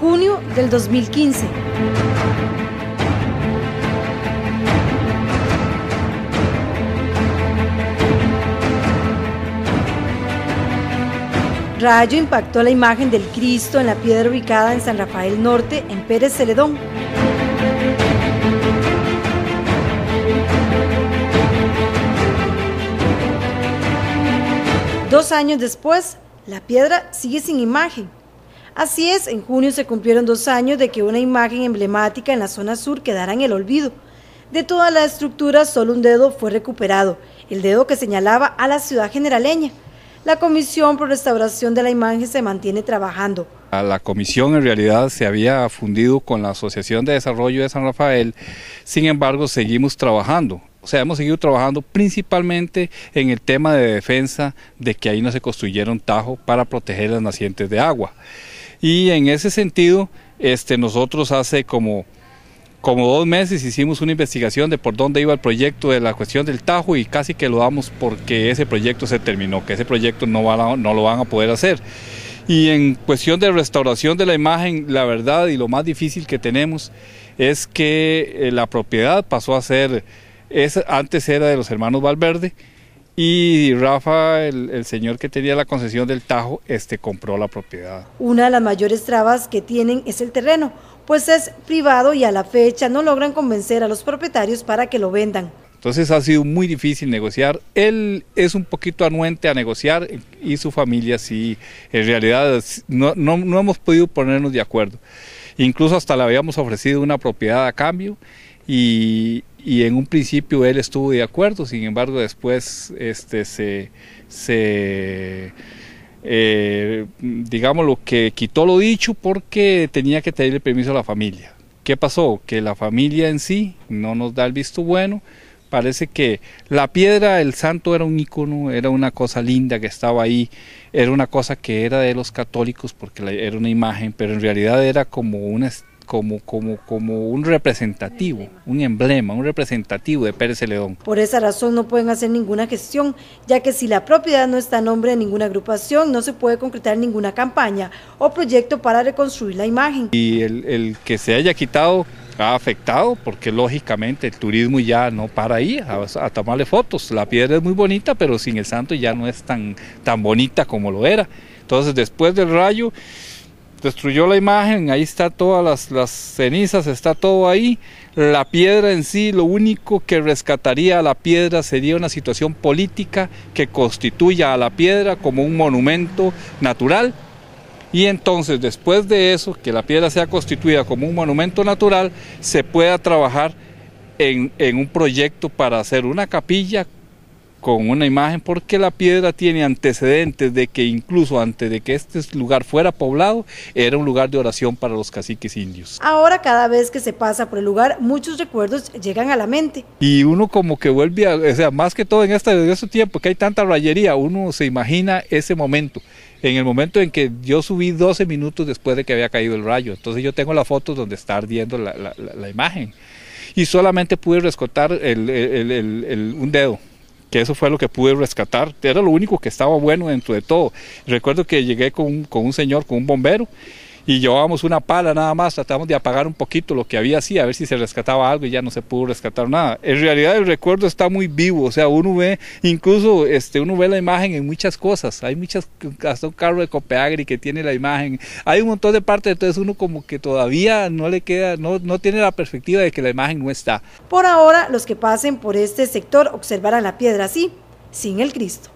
junio del 2015. Rayo impactó la imagen del Cristo en la piedra ubicada en San Rafael Norte, en Pérez Celedón. Dos años después, la piedra sigue sin imagen, Así es, en junio se cumplieron dos años de que una imagen emblemática en la zona sur quedara en el olvido. De toda la estructura, solo un dedo fue recuperado, el dedo que señalaba a la ciudad generaleña. La Comisión por Restauración de la Imagen se mantiene trabajando. A la comisión en realidad se había fundido con la Asociación de Desarrollo de San Rafael, sin embargo seguimos trabajando. O sea, hemos seguido trabajando principalmente en el tema de defensa de que ahí no se construyeron tajo para proteger las nacientes de agua. Y en ese sentido, este, nosotros hace como, como dos meses hicimos una investigación de por dónde iba el proyecto de la cuestión del Tajo y casi que lo damos porque ese proyecto se terminó, que ese proyecto no, no lo van a poder hacer. Y en cuestión de restauración de la imagen, la verdad y lo más difícil que tenemos es que eh, la propiedad pasó a ser, es, antes era de los hermanos Valverde, y Rafa, el, señor que tenía la concesión del Tajo, este compró la propiedad. Una de las mayores trabas que tienen es el terreno, pues es privado y a la fecha no logran convencer a los propietarios para que lo vendan. Entonces ha sido muy difícil negociar. Él es un poquito anuente a negociar y su familia sí, en realidad no, no hemos podido ponernos de acuerdo. Incluso hasta le habíamos ofrecido una propiedad a cambio y, en un principio él estuvo de acuerdo, sin embargo después este, se, eh, digamos lo que quitó lo dicho porque tenía que el permiso a la familia. ¿Qué pasó? Que la familia en sí no nos da el visto bueno. Parece que la piedra del santo era un icono, era una cosa linda que estaba ahí, era una cosa que era de los católicos porque era una imagen, pero en realidad era como una como, como, como un representativo, un emblema, un representativo de Pérez Celedón. Por esa razón no pueden hacer ninguna gestión, ya que si la propiedad no está a nombre de ninguna agrupación, no se puede concretar ninguna campaña o proyecto para reconstruir la imagen. Y el, que se haya quitado ha afectado porque lógicamente el turismo ya no para ahí a, a, tomarle fotos. La piedra es muy bonita, pero sin el santo ya no es tan, tan bonita como lo era. Entonces después del rayo destruyó la imagen, ahí está todas las, cenizas, está todo ahí. La piedra en sí, lo único que rescataría a la piedra sería una situación política que constituya a la piedra como un monumento natural. Y entonces, después de eso, que la piedra sea constituida como un monumento natural, se pueda trabajar en, en un proyecto para hacer una capilla con una imagen porque la piedra tiene antecedentes de que incluso antes de que este lugar fuera poblado era un lugar de oración para los caciques indios. Ahora cada vez que se pasa por el lugar muchos recuerdos llegan a la mente. Y uno como que vuelve, a, o sea, más que todo en este, de tiempo que hay tanta rayería, uno se imagina ese momento en el momento en que yo subí 12 minutos después de que había caído el rayo. Entonces yo tengo la fotos donde está ardiendo la, imagen. Y solamente pude rescatar un dedo eso fue lo que pude rescatar. Era lo único que estaba bueno dentro de todo. Recuerdo que llegué con, con un señor, con un bombero, y llevábamos una pala nada más, tratamos de apagar un poquito lo que había así, a ver si se rescataba algo y ya no se pudo rescatar nada. En realidad el recuerdo está muy vivo, o sea, uno ve, incluso este, uno ve la imagen en muchas cosas, hay muchas, hasta un carro de Copeagri que tiene la imagen, hay un montón de partes, entonces uno como que todavía no le queda, no, no tiene la perspectiva de que la imagen no está. Por ahora, los que pasen por este sector observarán la piedra así, sin el Cristo.